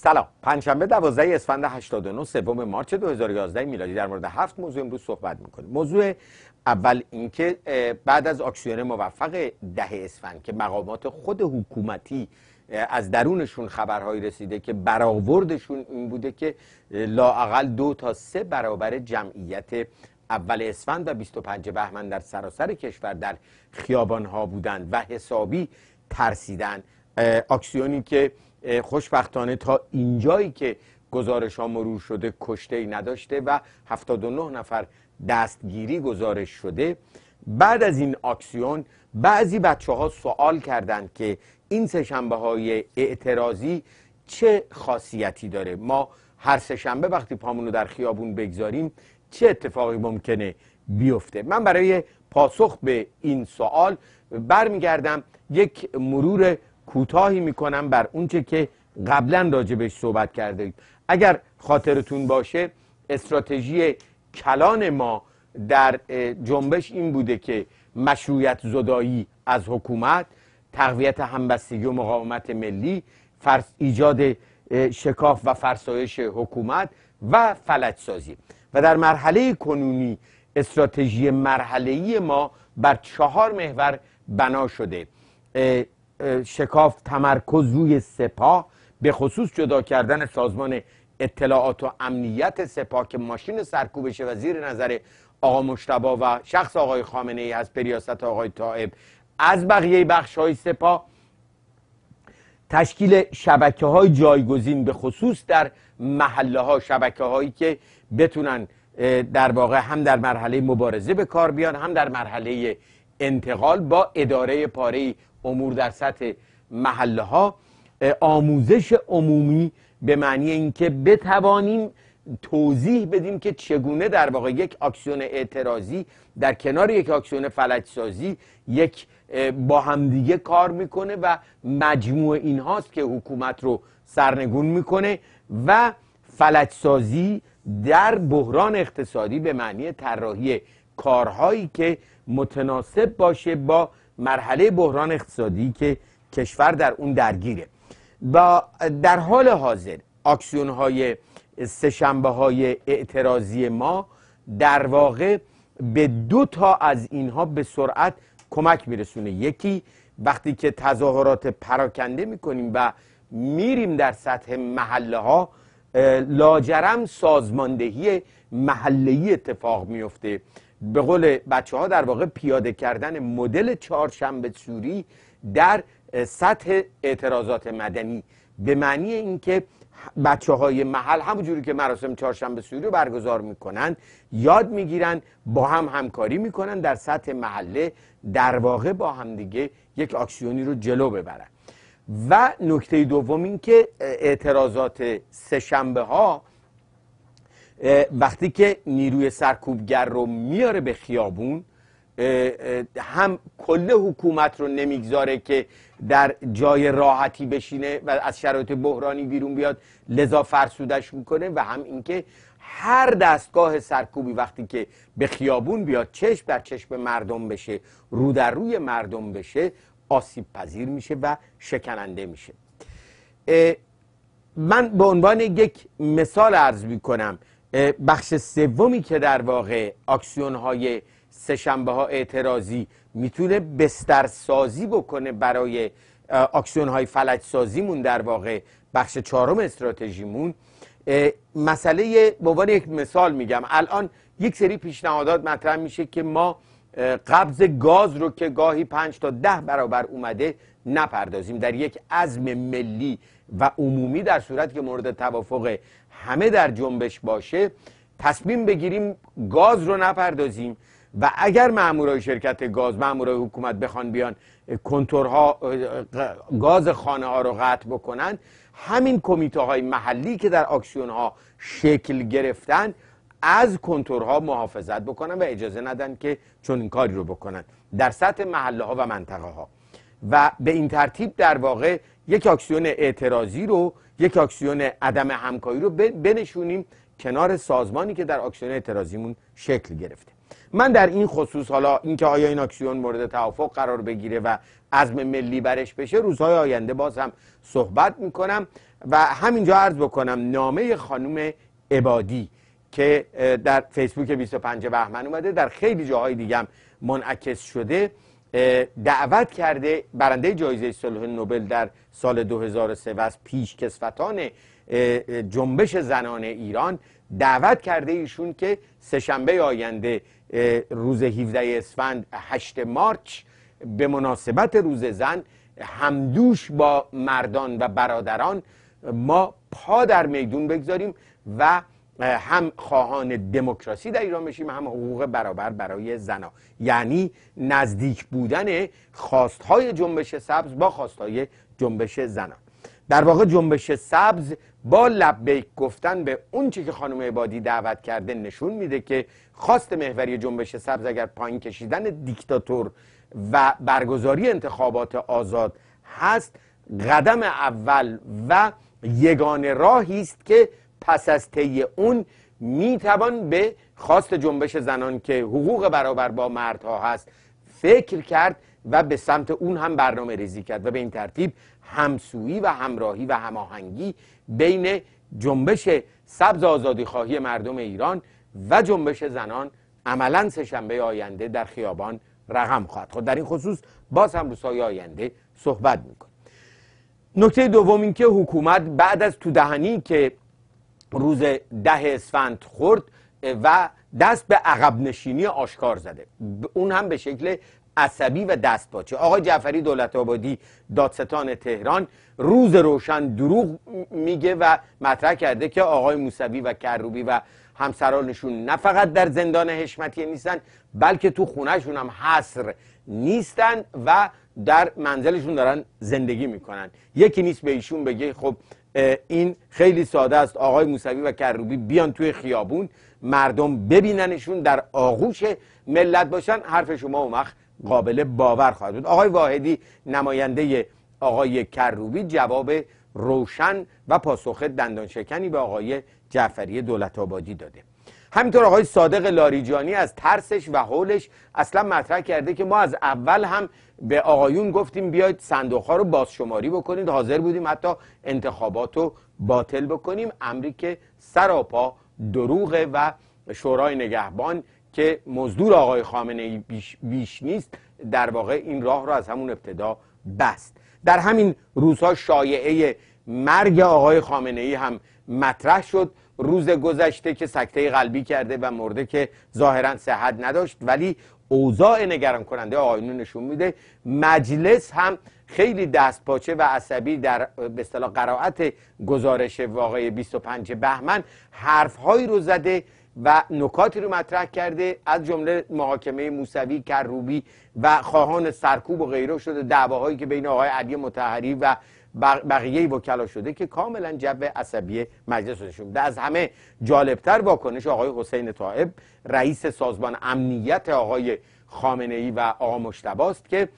سلام پنجشنبه 12 اسفند 89 سوم مارچ 2011 میلادی در مورد هفت موضوع امروز صحبت میکنیم موضوع اول اینکه بعد از آکسیون موفق ده اسفند که مقامات خود حکومتی از درونشون خبرهایی رسیده که برآوردشون این بوده که لااقل دو تا سه برابر جمعیت اول اسفند و 25 بهمن در سراسر کشور در خیابانها بودند و حسابی ترسیدن اکسیونی که خوشبختانه تا اینجایی که گزارش ها مرور شده کشته نداشته و 79 نفر دستگیری گزارش شده بعد از این آکسیون بعضی بچه ها سوال کردند که این سهشنبه های اعتراضی چه خاصیتی داره ما هر شنبه وقتی پامونو در خیابون بگذاریم چه اتفاقی ممکنه بیفته من برای پاسخ به این سوال برمیگردم یک مرور کوتاهی میکنم بر اونچه که قبلا راجبش صحبت کرده اید. اگر خاطرتون باشه استراتژی کلان ما در جنبش این بوده که مشروعیت زدایی از حکومت تقویت همبستگی و مقاومت ملی ایجاد شکاف و فرسایش حکومت و فلج سازی و در مرحله کنونی استراتژی ای ما بر چهار محور بنا شده شکاف تمرکز روی سپاه به خصوص جدا کردن سازمان اطلاعات و امنیت سپاه که ماشین سرکوبش وزیر نظر آقا مشتبا و شخص آقای خامنه ای از پریاست آقای طائب از بقیه بخش های سپاه تشکیل شبکه های جایگزین به خصوص در محله ها شبکه هایی که بتونن در واقع هم در مرحله مبارزه به کار بیان هم در مرحله انتقال با اداره پاره امور در سطح محله ها آموزش عمومی به معنی اینکه بتوانیم توضیح بدیم که چگونه در واقع یک آکسیون اعتراضی در کنار یک اکسیون فلجسازی یک با همدیگه کار میکنه و مجموع اینهاست که حکومت رو سرنگون میکنه و فلجسازی در بحران اقتصادی به معنی طراحی کارهایی که متناسب باشه با مرحله بحران اقتصادی که کشور در اون درگیره با در حال حاضر اکسیون های سشنبه های اعتراضی ما در واقع به دو تا از اینها به سرعت کمک میرسونه یکی وقتی که تظاهرات پراکنده میکنیم و میریم در سطح محله ها لاجرم سازماندهی محلهی اتفاق میفته به قول بچه ها در واقع پیاده کردن مدل چهارشنبه سوری در سطح اعتراضات مدنی به معنی اینکه بچه های محل همونجوری که مراسم چهارشنبه سوری رو برگزار میکنن یاد میگیرن با هم همکاری میکنن در سطح محله در واقع با همدیگه یک آکسیونی رو جلو ببرن و نکته دوم این که اعتراضات شنبه ها وقتی که نیروی سرکوبگر رو میاره به خیابون هم کل حکومت رو نمیگذاره که در جای راحتی بشینه و از شرایط بحرانی بیرون بیاد لذا فرسودش میکنه و هم اینکه هر دستگاه سرکوبی وقتی که به خیابون بیاد چشم در چشم مردم بشه رو در روی مردم بشه آسیب پذیر میشه و شکننده میشه من به عنوان یک مثال عرض میکنم بخش سومی که در واقع اکسیون های سشنبه ها اعتراضی میتونه بستر سازی بکنه برای اکسیون های فلج سازیمون در واقع بخش چهارم استراتژیمون مسئله به عنوان یک مثال میگم الان یک سری پیشنهادات مطرح میشه که ما قبض گاز رو که گاهی 5 تا ده برابر اومده نپردازیم در یک عزم ملی و عمومی در صورت که مورد توافق همه در جنبش باشه تصمیم بگیریم گاز رو نپردازیم و اگر مامورای شرکت گاز مامورای حکومت بخوان بیان کنترها گاز خانه ها رو قطع بکنن همین کمیته های محلی که در آکسیون ها شکل گرفتن از کنتورها محافظت بکنن و اجازه ندن که چون این کاری رو بکنن در سطح محله ها و منطقه ها و به این ترتیب در واقع یک اکسیون اعتراضی رو یک اکسیون عدم همکاری رو بنشونیم کنار سازمانی که در اکسیون اعتراضیمون شکل گرفته من در این خصوص حالا اینکه آیا این اکسیون مورد توافق قرار بگیره و عزم ملی برش بشه روزهای آینده باز هم صحبت میکنم و همینجا عرض بکنم نامه خانم عبادی که در فیسبوک 25 بهمن اومده در خیلی جاهای دیگه منعکس شده دعوت کرده برنده جایزه صلح نوبل در سال 2003 و از کسفتان جنبش زنان ایران دعوت کرده ایشون که سهشنبه آینده روز 17 اسفند 8 مارچ به مناسبت روز زن همدوش با مردان و برادران ما پا در میدون بگذاریم و هم خواهان دموکراسی در ایران بشیم هم حقوق برابر برای زنا یعنی نزدیک بودن خواستهای جنبش سبز با خواستهای جنبش زنان در واقع جنبش سبز با لبیک گفتن به اون که خانم عبادی دعوت کرده نشون میده که خواست محوری جنبش سبز اگر پایین کشیدن دیکتاتور و برگزاری انتخابات آزاد هست قدم اول و یگان راهی است که پس از طی اون میتوان به خواست جنبش زنان که حقوق برابر با مردها هست فکر کرد و به سمت اون هم برنامه ریزی کرد و به این ترتیب همسویی و همراهی و هماهنگی بین جنبش سبز آزادی خواهی مردم ایران و جنبش زنان عملا سهشنبه آینده در خیابان رقم خواهد خود در این خصوص باز هم روزهای آینده صحبت میکن نکته دوم که حکومت بعد از تو دهنی که روز ده اسفند خورد و دست به عقب نشینی آشکار زده اون هم به شکل عصبی و دستپاچه آقای جعفری دولت آبادی دادستان تهران روز روشن دروغ میگه و مطرح کرده که آقای موسوی و کروبی و همسرانشون نه فقط در زندان حشمتیه نیستن بلکه تو خونهشون هم حصر نیستن و در منزلشون دارن زندگی میکنن یکی نیست به ایشون بگه خب این خیلی ساده است آقای موسوی و کروبی بیان توی خیابون مردم ببیننشون در آغوش ملت باشن حرف شما اومخ قابل باور خواهد بود آقای واحدی نماینده آقای کروبی جواب روشن و پاسخ دندان شکنی به آقای جعفری دولت آبادی داده همینطور آقای صادق لاریجانی از ترسش و حولش اصلا مطرح کرده که ما از اول هم به آقایون گفتیم بیاید صندوق ها رو بازشماری بکنید حاضر بودیم حتی انتخابات رو باطل بکنیم امری که سراپا دروغه و شورای نگهبان که مزدور آقای خامنه بیش, نیست در واقع این راه را از همون ابتدا بست در همین روزها شایعه مرگ آقای خامنه ای هم مطرح شد روز گذشته که سکته قلبی کرده و مرده که ظاهرا صحت نداشت ولی اوضاع نگران کننده آینو نشون میده مجلس هم خیلی دستپاچه و عصبی در به اصطلاح قرائت گزارش واقعی 25 بهمن حرفهایی رو زده و نکاتی رو مطرح کرده از جمله محاکمه موسوی کروبی و خواهان سرکوب و غیره شده دعواهایی که بین آقای علی متحری و بقیه وکلا شده که کاملا جو عصبی مجلس نشون از همه جالبتر واکنش آقای حسین طائب رئیس سازمان امنیت آقای خامنه ای و آقا مشتباست که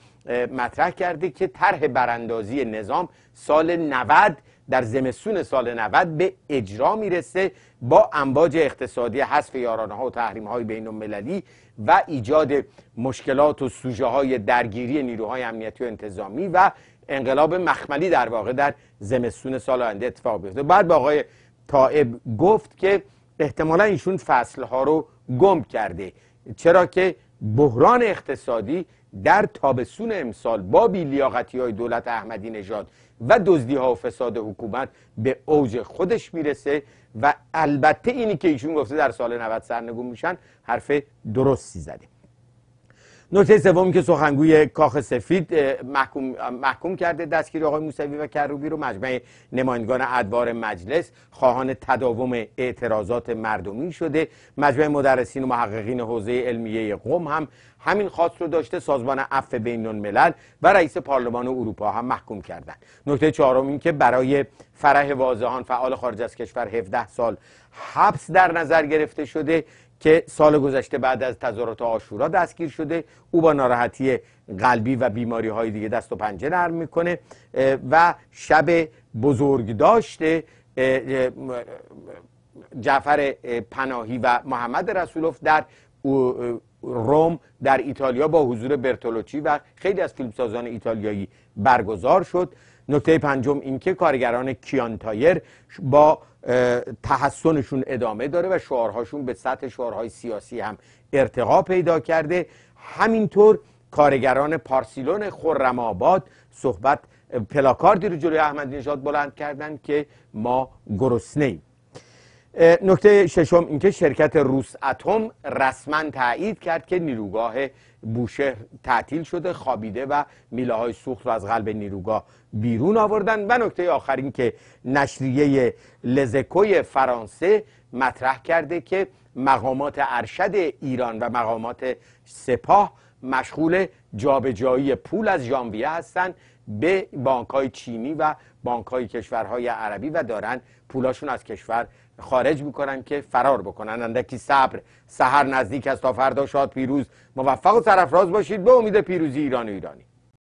مطرح کرده که طرح براندازی نظام سال 90 در زمستون سال 90 به اجرا میرسه با امواج اقتصادی حذف یارانه ها و تحریم های بین المللی و ایجاد مشکلات و سوژه های درگیری نیروهای امنیتی و انتظامی و انقلاب مخملی در واقع در زمستون سال آینده اتفاق بیفته بعد با آقای طائب گفت که احتمالا ایشون فصل ها رو گم کرده چرا که بحران اقتصادی در تابسون امسال با بیلیاقتی های دولت احمدی نژاد و دزدی ها و فساد حکومت به اوج خودش میرسه و البته اینی که ایشون گفته در سال 90 سرنگون میشن حرف درستی زده نکته سوم که سخنگوی کاخ سفید محکوم, محکوم کرده دستگیری آقای موسوی و کروبی رو مجمع نمایندگان ادوار مجلس خواهان تداوم اعتراضات مردمی شده مجمع مدرسین و محققین حوزه علمیه قم هم همین خاص رو داشته سازمان عفو بین الملل و رئیس پارلمان اروپا هم محکوم کردند نکته چهارم این که برای فرح واضحان فعال خارج از کشور 17 سال حبس در نظر گرفته شده که سال گذشته بعد از تظاهرات آشورا دستگیر شده او با ناراحتی قلبی و بیماری های دیگه دست و پنجه نرم میکنه و شب بزرگ داشته جعفر پناهی و محمد رسولوف در روم در ایتالیا با حضور برتولوچی و خیلی از فیلمسازان ایتالیایی برگزار شد نکته پنجم اینکه کارگران کیانتایر با تحسنشون ادامه داره و شعارهاشون به سطح شعارهای سیاسی هم ارتقا پیدا کرده همینطور کارگران پارسیلون خرم آباد صحبت پلاکاردی رو جلوی احمد نژاد بلند کردند که ما گرسنه نکته ششم اینکه شرکت روس اتم رسما تایید کرد که نیروگاه بوشهر تعطیل شده خوابیده و میله های سوخت رو از قلب نیروگاه بیرون آوردن و نکته آخر اینکه نشریه لزکوی فرانسه مطرح کرده که مقامات ارشد ایران و مقامات سپاه مشغول جابجایی پول از ژانویه هستند به بانک چینی و بانک کشورهای عربی و دارن پولاشون از کشور خارج میکنن که فرار بکنند اندکی صبر سحر نزدیک است تا فردا شاد پیروز موفق و سرفراز باشید به امید پیروزی ایران و ایرانی